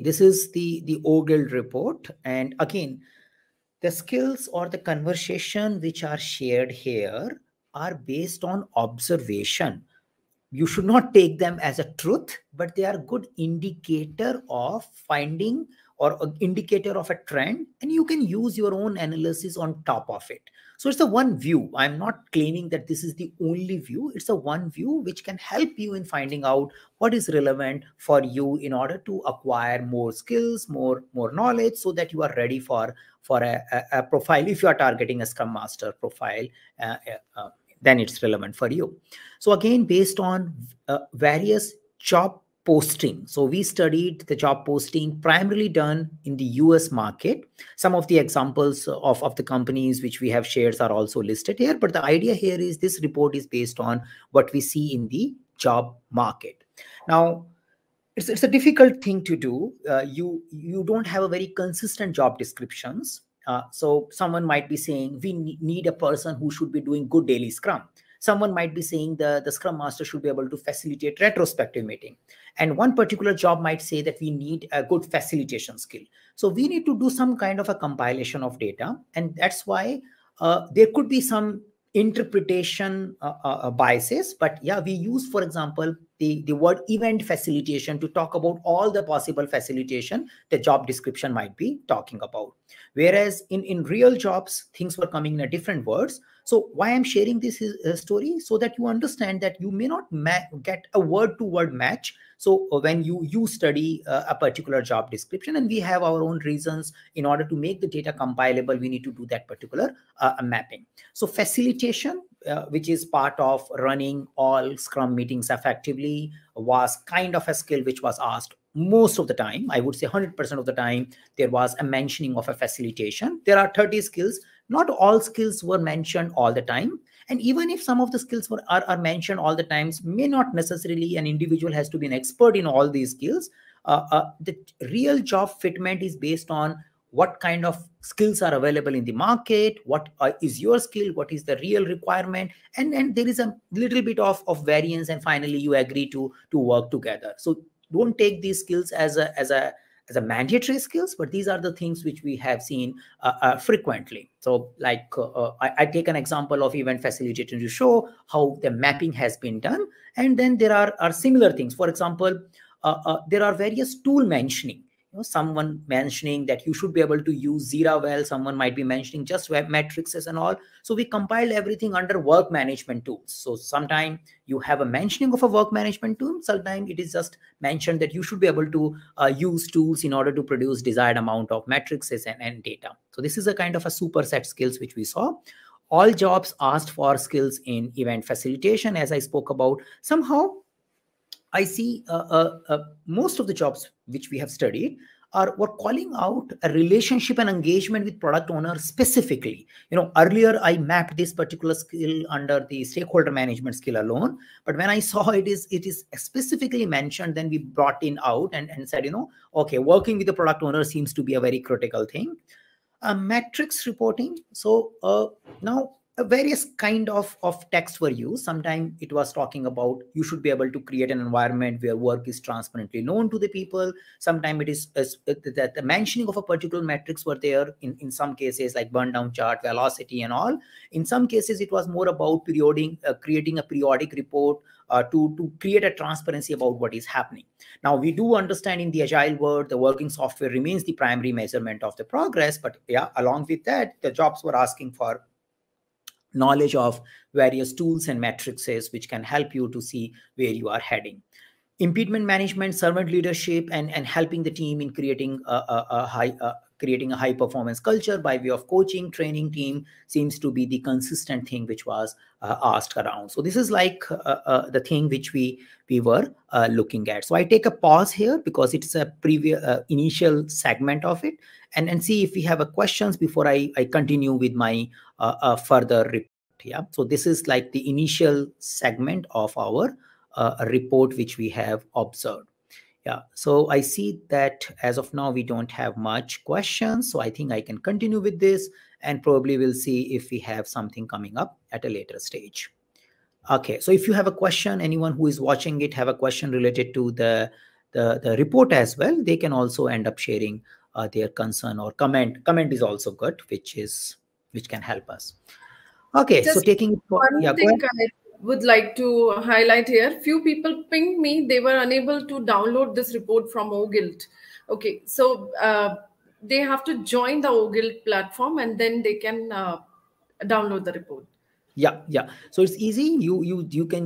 This is the, the Ogild report. And again, the skills or the conversation which are shared here are based on observation. You should not take them as a truth, but they are good indicator of finding or an indicator of a trend and you can use your own analysis on top of it so it's the one view i'm not claiming that this is the only view it's a one view which can help you in finding out what is relevant for you in order to acquire more skills more more knowledge so that you are ready for for a, a, a profile if you are targeting a scrum master profile uh, uh, uh then it's relevant for you so again based on uh, various job posting. So we studied the job posting primarily done in the US market. Some of the examples of, of the companies which we have shares are also listed here. But the idea here is this report is based on what we see in the job market. Now, it's, it's a difficult thing to do. Uh, you, you don't have a very consistent job descriptions. Uh, so someone might be saying, we need a person who should be doing good daily scrum someone might be saying the, the scrum master should be able to facilitate retrospective meeting and one particular job might say that we need a good facilitation skill so we need to do some kind of a compilation of data and that's why uh, there could be some interpretation uh, uh, uh, biases but yeah we use for example the the word event facilitation to talk about all the possible facilitation the job description might be talking about whereas in in real jobs things were coming in a different words so why i'm sharing this a uh, story so that you understand that you may not get a word to word match so uh, when you you study uh, a particular job description and we have our own reasons in order to make the data compilable we need to do that particular uh, mapping so facilitation uh, which is part of running all scrum meetings effectively was kind of a skill which was asked most of the time i would say 100% of the time there was a mentioning of a facilitation there are 30 skills not all skills were mentioned all the time and even if some of the skills were, are, are mentioned all the times may not necessarily an individual has to be an expert in all these skills uh, uh, the real job fitment is based on what kind of skills are available in the market What uh, is your skill what is the real requirement and then there is a little bit of of variance and finally you agree to to work together so don't take these skills as a as a as a mandatory skills, but these are the things which we have seen uh, uh, frequently. So, like uh, uh, I, I, take an example of event facilitating to show how the mapping has been done, and then there are, are similar things. For example, uh, there are various tool mentioning you know, someone mentioning that you should be able to use Zira well, someone might be mentioning just web matrices and all. So we compile everything under work management tools. So sometimes you have a mentioning of a work management tool, sometimes it is just mentioned that you should be able to uh, use tools in order to produce desired amount of matrices and, and data. So this is a kind of a superset skills which we saw all jobs asked for skills in event facilitation as i spoke about somehow I see uh, uh, uh, most of the jobs which we have studied are were calling out a relationship and engagement with product owner specifically you know earlier i mapped this particular skill under the stakeholder management skill alone but when i saw it is it is specifically mentioned then we brought in out and, and said you know okay working with the product owner seems to be a very critical thing uh, metrics reporting so uh, now various kind of, of texts were used. Sometimes it was talking about you should be able to create an environment where work is transparently known to the people. Sometimes it is uh, that the mentioning of a particular metrics were there in, in some cases like burn down chart, velocity and all. In some cases, it was more about perioding, uh, creating a periodic report uh, to, to create a transparency about what is happening. Now, we do understand in the agile world, the working software remains the primary measurement of the progress. But yeah, along with that, the jobs were asking for knowledge of various tools and matrices which can help you to see where you are heading impediment management servant leadership and and helping the team in creating a, a, a high a, creating a high performance culture by way of coaching training team seems to be the consistent thing which was uh, asked around so this is like uh, uh, the thing which we we were uh, looking at so i take a pause here because it's a previous uh, initial segment of it and and see if we have a questions before i i continue with my uh, further yeah so this is like the initial segment of our uh, report which we have observed yeah so i see that as of now we don't have much questions so i think i can continue with this and probably we'll see if we have something coming up at a later stage okay so if you have a question anyone who is watching it have a question related to the the, the report as well they can also end up sharing uh, their concern or comment comment is also good which is which can help us Okay, Just so taking one yeah, thing I would like to highlight here. Few people pinged me; they were unable to download this report from OGILT. Okay, so uh, they have to join the OGILT platform and then they can uh, download the report yeah yeah so it's easy you you you can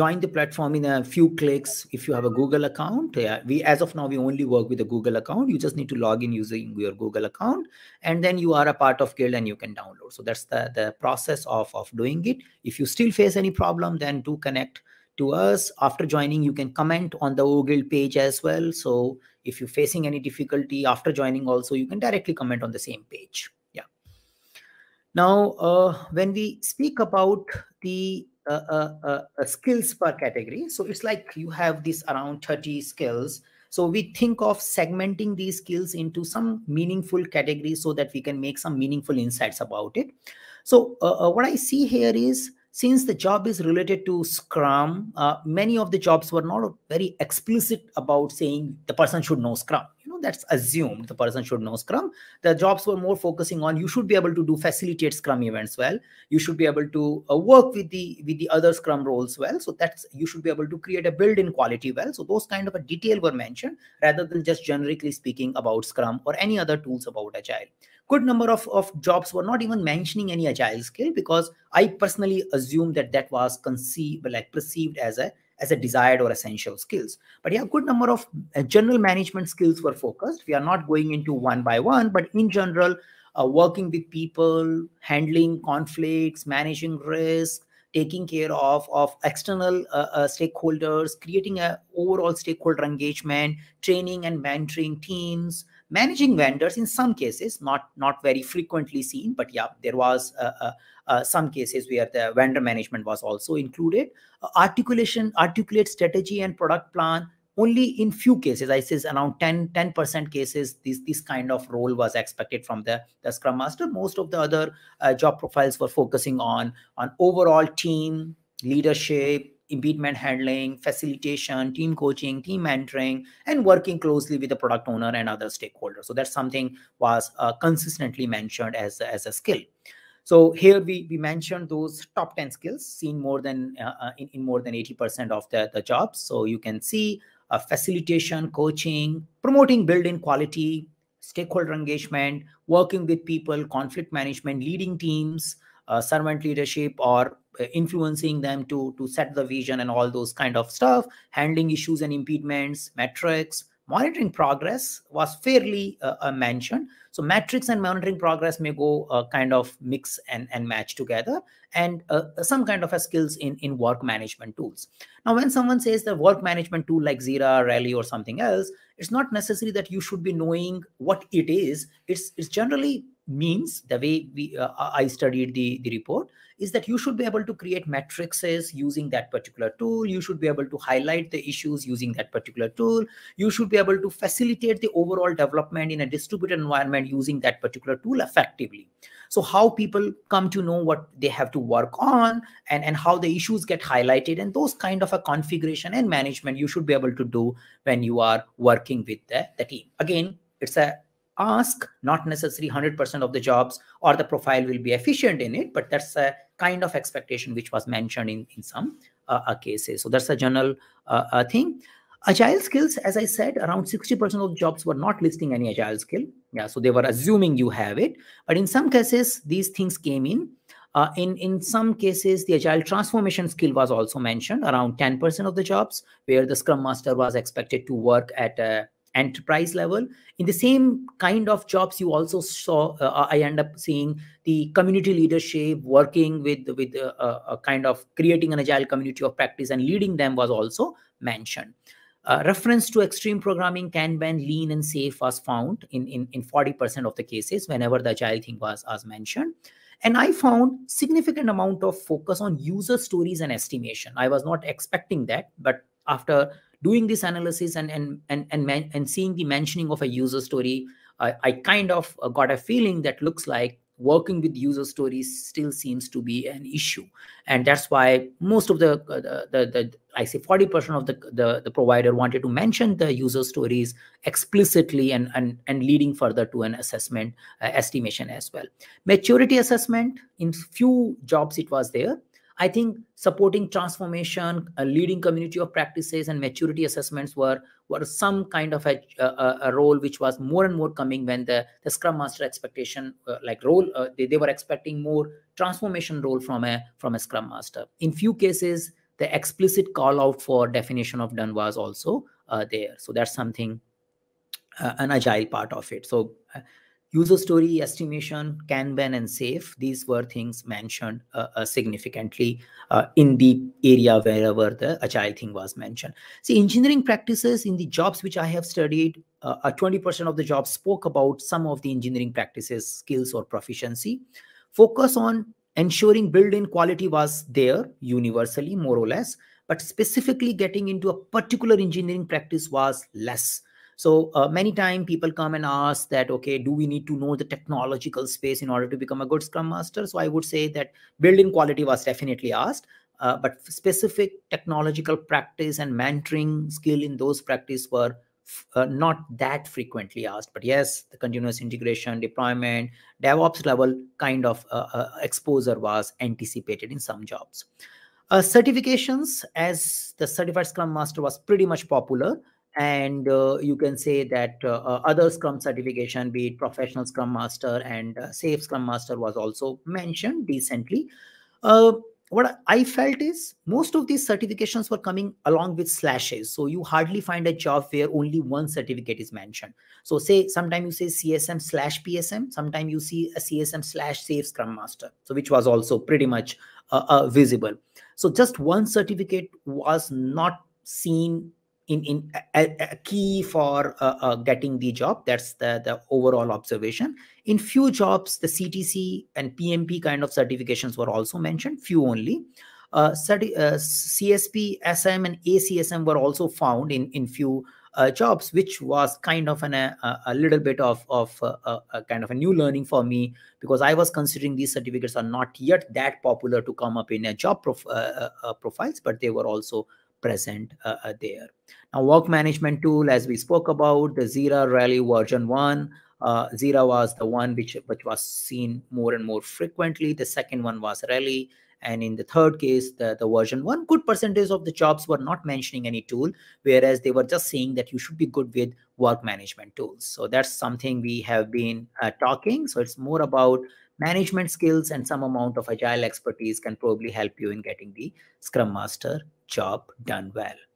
join the platform in a few clicks if you have a google account yeah, we as of now we only work with a google account you just need to log in using your google account and then you are a part of guild and you can download so that's the the process of of doing it if you still face any problem then do connect to us after joining you can comment on the guild page as well so if you're facing any difficulty after joining also you can directly comment on the same page now, uh, when we speak about the uh, uh, uh, uh, skills per category, so it's like you have this around 30 skills. So we think of segmenting these skills into some meaningful categories so that we can make some meaningful insights about it. So what I see here is since the job is related to scrum uh, many of the jobs were not very explicit about saying the person should know scrum that's assumed the person should know Scrum. The jobs were more focusing on you should be able to do facilitate Scrum events well. You should be able to uh, work with the with the other Scrum roles well. So that's you should be able to create a build-in quality well. So those kind of a detail were mentioned rather than just generically speaking about Scrum or any other tools about Agile. Good number of, of jobs were not even mentioning any Agile skill because I personally assume that that was conceived like perceived as a as a desired or essential skills. But yeah, a good number of uh, general management skills were focused. We are not going into one by one, but in general, uh, working with people, handling conflicts, managing risk, taking care of of external uh, uh, stakeholders creating a overall stakeholder engagement training and mentoring teams managing vendors in some cases not not very frequently seen but yeah there was uh, uh, uh some cases where the vendor management was also included uh, articulation articulate strategy and product plan only in few cases i says around 10 10% cases this this kind of role was expected from the, the scrum master most of the other uh, job profiles were focusing on on overall team leadership impediment handling facilitation team coaching team mentoring and working closely with the product owner and other stakeholders so that's something was uh, consistently mentioned as as a skill so here we, we mentioned those top 10 skills seen more than uh, uh in, in more than 80% of the, the jobs. So you can see uh, facilitation, coaching, promoting building in quality, stakeholder engagement, working with people, conflict management, leading teams, uh, servant leadership, or uh, influencing them to, to set the vision and all those kind of stuff, handling issues and impediments, metrics, monitoring progress was fairly uh, uh, mentioned. So metrics and monitoring progress may go uh, kind of mix and, and match together and uh, uh, some kind of a skills in, in work management tools. Now, when someone says the work management tool like Zira, Rally or something else, it's not necessary that you should be knowing what it is. It's, it's generally means the way we uh, i studied the the report is that you should be able to create matrices using that particular tool you should be able to highlight the issues using that particular tool you should be able to facilitate the overall development in a distributed environment using that particular tool effectively so how people come to know what they have to work on and and how the issues get highlighted and those kind of a configuration and management you should be able to do when you are working with the, the team again it's a ask not necessarily 100% of the jobs or the profile will be efficient in it but that's a kind of expectation which was mentioned in, in some uh, uh cases so that's a general uh, uh, thing agile skills as i said around 60% of the jobs were not listing any agile skill yeah so they were assuming you have it but in some cases these things came in uh, in in some cases the agile transformation skill was also mentioned around 10% of the jobs where the scrum master was expected to work at a uh, enterprise level. In the same kind of jobs, you also saw uh, I end up seeing the community leadership working with with uh, uh a kind of creating an agile community of practice and leading them was also mentioned. Uh, reference to extreme programming, Kanban, lean, and safe was found in, in, in 40% of the cases whenever the agile thing was as mentioned. And I found significant amount of focus on user stories and estimation. I was not expecting that, but after doing this analysis and and and and, man, and seeing the mentioning of a user story uh, i kind of uh, got a feeling that looks like working with user stories still seems to be an issue and that's why most of the uh, the, the, the, i say 40% of the, the the provider wanted to mention the user stories explicitly and and, and leading further to an assessment uh, estimation as well maturity assessment in few jobs it was there I think supporting transformation, a leading community of practices, and maturity assessments were were some kind of a, a, a role which was more and more coming when the, the Scrum Master expectation uh, like role uh, they, they were expecting more transformation role from a from a Scrum Master. In few cases, the explicit call out for definition of done was also uh, there. So that's something uh, an agile part of it. So uh, User story estimation, Kanban, and SAFe, these were things mentioned uh, uh, significantly uh, in the area wherever the agile thing was mentioned. See, engineering practices in the jobs which I have studied, 20% uh, of the jobs spoke about some of the engineering practices, skills, or proficiency. Focus on ensuring built-in quality was there universally, more or less, but specifically getting into a particular engineering practice was less so uh, many time people come and ask that, okay, do we need to know the technological space in order to become a good Scrum Master? So I would say that building quality was definitely asked, uh, but specific technological practice and mentoring skill in those practice were uh, not that frequently asked but yes the continuous integration deployment devops level kind of uh, uh, exposure was anticipated in some jobs uh, certifications as the certified scrum master was pretty much popular and uh, you can say that uh, uh, other scrum certification be it professional scrum master and uh, safe scrum master was also mentioned decently uh, what i felt is most of these certifications were coming along with slashes so you hardly find a job where only one certificate is mentioned so say sometimes you say csm slash psm sometimes you see a csm slash safe scrum master so which was also pretty much uh, visible so just one certificate was not seen in in a, a key for uh, uh, getting the job that's the the overall observation in few jobs the ctc and pmp kind of certifications were also mentioned few only uh, csp uh, sm and acsm were also found in in few uh, jobs which was kind of an, uh, a, a little bit of, of a kind of a new learning for me because i was considering these certificates are not yet that popular to come up in a job prof profiles but they were also present uh, uh, there. Now, work management tool, as we spoke about, the Zira Rally version 1. Uh, Zira was the one which, which was seen more and more frequently. The second one was Rally. And in the third case, the, the version one, good percentage of the jobs were not mentioning any tool, whereas they were just saying that you should be good with work management tools. So that's something we have been uh, talking. So it's more about management skills and some amount of agile expertise can probably help you in getting the scrum master job done well